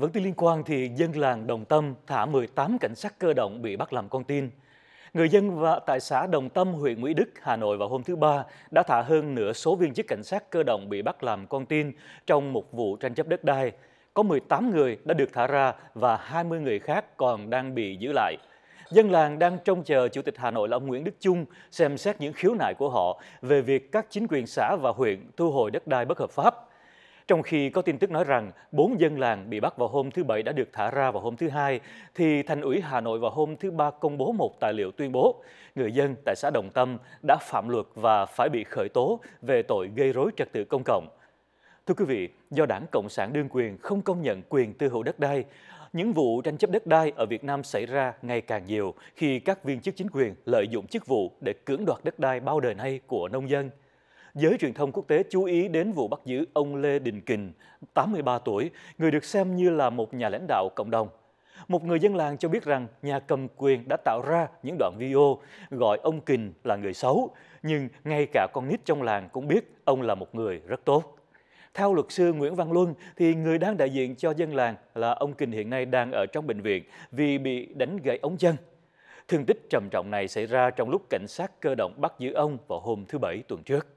Vẫn tin liên quan thì dân làng Đồng Tâm thả 18 cảnh sát cơ động bị bắt làm con tin. Người dân và tại xã Đồng Tâm, huyện Mỹ Đức, Hà Nội vào hôm thứ Ba đã thả hơn nửa số viên chức cảnh sát cơ động bị bắt làm con tin trong một vụ tranh chấp đất đai. Có 18 người đã được thả ra và 20 người khác còn đang bị giữ lại. Dân làng đang trông chờ Chủ tịch Hà Nội là ông Nguyễn Đức Chung xem xét những khiếu nại của họ về việc các chính quyền xã và huyện thu hồi đất đai bất hợp pháp. Trong khi có tin tức nói rằng bốn dân làng bị bắt vào hôm thứ Bảy đã được thả ra vào hôm thứ Hai, thì Thành ủy Hà Nội vào hôm thứ Ba công bố một tài liệu tuyên bố người dân tại xã Đồng Tâm đã phạm luật và phải bị khởi tố về tội gây rối trật tự công cộng. Thưa quý vị, do Đảng Cộng sản đương quyền không công nhận quyền tư hữu đất đai, những vụ tranh chấp đất đai ở Việt Nam xảy ra ngày càng nhiều khi các viên chức chính quyền lợi dụng chức vụ để cưỡng đoạt đất đai bao đời nay của nông dân giới truyền thông quốc tế chú ý đến vụ bắt giữ ông Lê Đình Kình, 83 tuổi, người được xem như là một nhà lãnh đạo cộng đồng. Một người dân làng cho biết rằng nhà cầm quyền đã tạo ra những đoạn video gọi ông Kình là người xấu, nhưng ngay cả con nít trong làng cũng biết ông là một người rất tốt. Theo luật sư Nguyễn Văn Luân, thì người đang đại diện cho dân làng là ông Kình hiện nay đang ở trong bệnh viện vì bị đánh gãy ống chân. Thương tích trầm trọng này xảy ra trong lúc cảnh sát cơ động bắt giữ ông vào hôm thứ Bảy tuần trước.